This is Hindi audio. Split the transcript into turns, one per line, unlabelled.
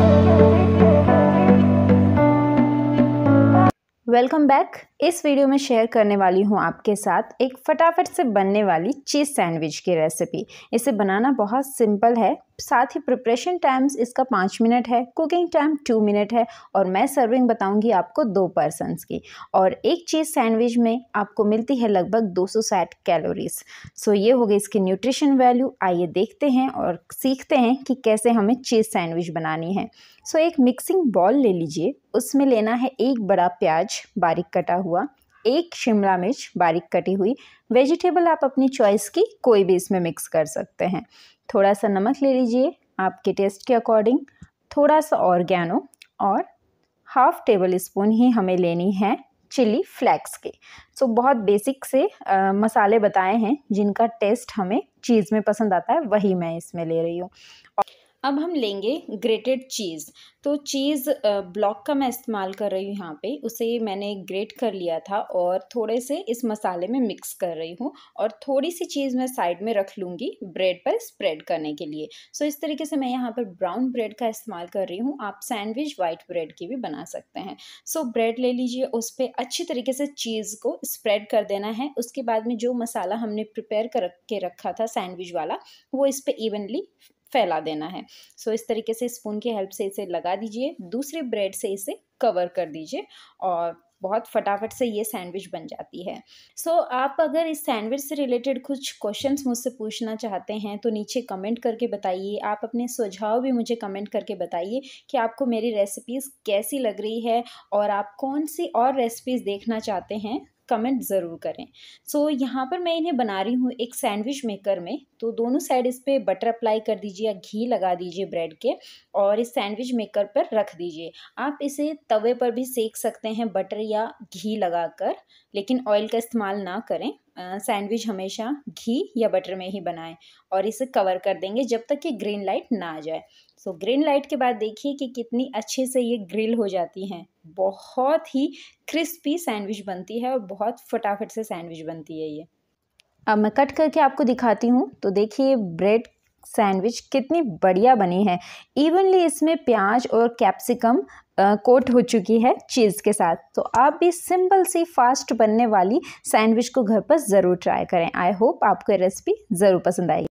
Thank you. वेलकम बैक इस वीडियो में शेयर करने वाली हूँ आपके साथ एक फटाफट से बनने वाली चीज़ सैंडविच की रेसिपी इसे बनाना बहुत सिंपल है साथ ही प्रिपरेशन टाइम्स इसका पाँच मिनट है कुकिंग टाइम टू मिनट है और मैं सर्विंग बताऊंगी आपको दो पर्सनस की और एक चीज़ सैंडविच में आपको मिलती है लगभग दो 260 कैलोरीज सो ये हो गई इसकी न्यूट्रिशन वैल्यू आइए देखते हैं और सीखते हैं कि कैसे हमें चीज़ सैंडविच बनानी है सो एक मिक्सिंग बॉल ले लीजिए उसमें लेना है एक बड़ा प्याज बारीक कटा हुआ एक शिमला मिर्च बारीक कटी हुई वेजिटेबल आप अपनी चॉइस की कोई भी इसमें मिक्स कर सकते हैं थोड़ा सा नमक ले लीजिए आपके टेस्ट के अकॉर्डिंग थोड़ा सा ऑर्गेनो और हाफ टेबल स्पून ही हमें लेनी है चिली फ्लैक्स के सो so, बहुत बेसिक से आ, मसाले बताए हैं जिनका टेस्ट हमें चीज़ में पसंद आता है वही मैं इसमें ले रही हूँ अब हम लेंगे ग्रेटेड चीज़ तो चीज़ ब्लॉक का मैं इस्तेमाल कर रही हूँ यहाँ पे उसे मैंने ग्रेट कर लिया था और थोड़े से इस मसाले में मिक्स कर रही हूँ और थोड़ी सी चीज़ मैं साइड में रख लूँगी ब्रेड पर स्प्रेड करने के लिए सो इस तरीके से मैं यहाँ पर ब्राउन ब्रेड का इस्तेमाल कर रही हूँ आप सैंडविच वाइट ब्रेड की भी बना सकते हैं सो ब्रेड ले लीजिए उस पर अच्छी तरीके से चीज़ को स्प्रेड कर देना है उसके बाद में जो मसाला हमने प्रिपेयर करके रखा था सैंडविच वाला वो इस पर इवनली फैला देना है सो so, इस तरीके से स्पून की हेल्प से इसे लगा दीजिए दूसरे ब्रेड से इसे कवर कर दीजिए और बहुत फटाफट से ये सैंडविच बन जाती है सो so, आप अगर इस सैंडविच से रिलेटेड कुछ क्वेश्चंस मुझसे पूछना चाहते हैं तो नीचे कमेंट करके बताइए आप अपने सुझाव भी मुझे कमेंट करके बताइए कि आपको मेरी रेसिपीज़ कैसी लग रही है और आप कौन सी और रेसिपीज़ देखना चाहते हैं कमेंट ज़रूर करें सो so, यहाँ पर मैं इन्हें बना रही हूँ एक सैंडविच मेकर में तो दोनों साइड इस पर बटर अप्लाई कर दीजिए या घी लगा दीजिए ब्रेड के और इस सैंडविच मेकर पर रख दीजिए आप इसे तवे पर भी सेक सकते हैं बटर या घी लगाकर लेकिन ऑयल का इस्तेमाल ना करें सैंडविच हमेशा घी या बटर में ही बनाएं और इसे कवर कर देंगे जब तक कि ग्रीन लाइट ना आ जाए सो ग्रीन लाइट के बाद देखिए कि कितनी अच्छे से ये ग्रिल हो जाती हैं बहुत ही क्रिस्पी सैंडविच बनती है और बहुत फटाफट से सैंडविच बनती है ये अब मैं कट करके आपको दिखाती हूँ तो देखिए ब्रेड सैंडविच कितनी बढ़िया बनी है इवनली इसमें प्याज और कैप्सिकम कोट हो चुकी है चीज़ के साथ तो आप भी सिंपल सी फास्ट बनने वाली सैंडविच को घर पर ज़रूर ट्राई करें आई होप आपको रेसिपी ज़रूर पसंद आएगी